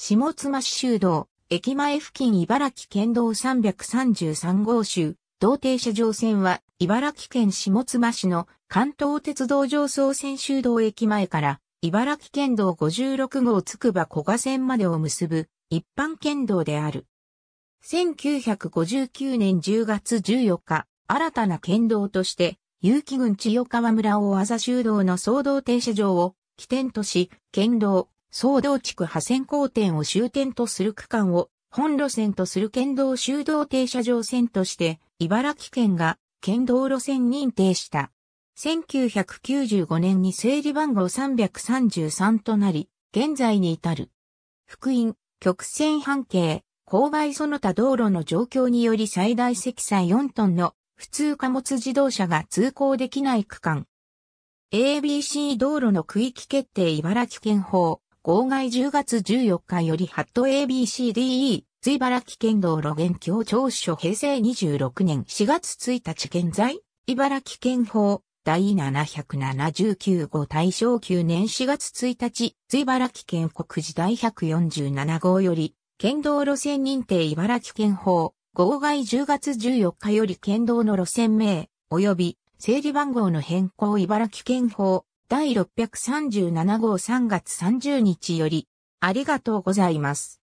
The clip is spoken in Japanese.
下妻市修道、駅前付近茨城県道333号州、同停車場線は、茨城県下妻市の関東鉄道上総線修道駅前から、茨城県道56号つくば小賀線までを結ぶ、一般県道である。1959年10月14日、新たな県道として、有機郡千代川村大麻修道の総道停車場を起点とし、県道総道地区破線交点を終点とする区間を本路線とする県道修道停車場線として、茨城県が県道路線認定した。1995年に整理番号333となり、現在に至る。福音、曲線半径、勾配その他道路の状況により最大積載4トンの普通貨物自動車が通行できない区間。ABC 道路の区域決定茨城県法号外10月14日よりハット ABCDE、茨き県道路現況聴所平成26年4月1日現在、茨城県法第779号大正9年4月1日、茨城県国時第147号より、県道路線認定茨城県法、号外10月14日より県道の路線名、及び整理番号の変更茨城県法、第637号3月30日より、ありがとうございます。